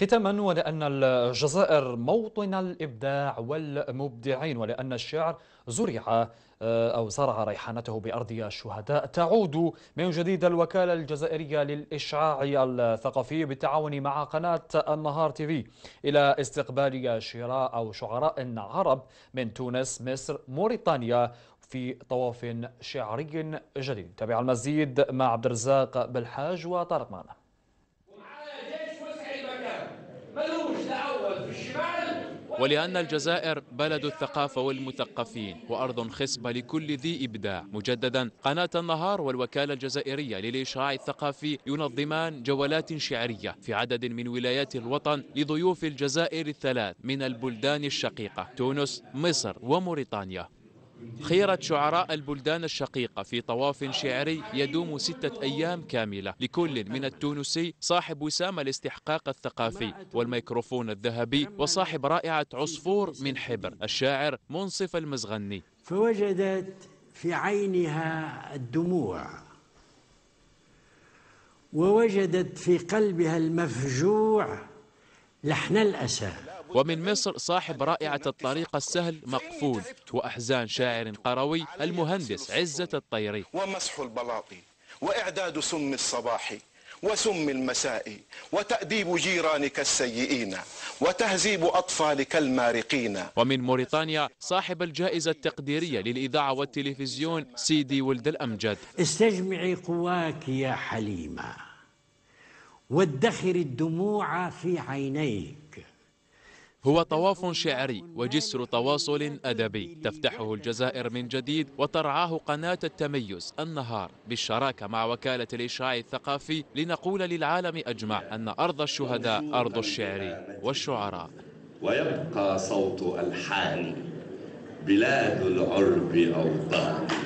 ختاما ولأن الجزائر موطن الإبداع والمبدعين ولأن الشعر زرع آه، أو زرع ريحانته بأرض الشهداء تعود من جديد الوكالة الجزائرية للإشعاع الثقافي بالتعاون مع قناة النهار تيفي إلى استقبال شراء أو شعراء عرب من تونس مصر موريتانيا في طواف شعري جديد تابع المزيد مع عبد الرزاق بالحاج وطارق معنا ولأن الجزائر بلد الثقافة والمثقفين وأرض خصبة لكل ذي إبداع مجددا قناة النهار والوكالة الجزائرية للإشعاع الثقافي ينظمان جولات شعرية في عدد من ولايات الوطن لضيوف الجزائر الثلاث من البلدان الشقيقة تونس مصر وموريتانيا خيرة شعراء البلدان الشقيقة في طواف شعري يدوم ستة أيام كاملة لكل من التونسي صاحب وسام الاستحقاق الثقافي والميكروفون الذهبي وصاحب رائعة عصفور من حبر الشاعر منصف المزغني فوجدت في عينها الدموع ووجدت في قلبها المفجوع لحن الأسى ومن مصر صاحب رائعة الطريق السهل مقفول وأحزان شاعر قروي المهندس عزة الطيري ومسح البلاطي وإعداد سم الصباح وسم المساء وتأديب جيرانك السيئين وتهذيب أطفالك المارقين ومن موريتانيا صاحب الجائزة التقديرية للإذاعة والتلفزيون سيدي ولد الأمجد استجمعي قواك يا حليمه وادخر الدموع في عينيك هو طواف شعري وجسر تواصل أدبي تفتحه الجزائر من جديد وترعاه قناة التميز النهار بالشراكة مع وكالة الإشاع الثقافي لنقول للعالم أجمع أن أرض الشهداء أرض الشعر والشعراء ويبقى صوت ألحاني بلاد العرب أوطاني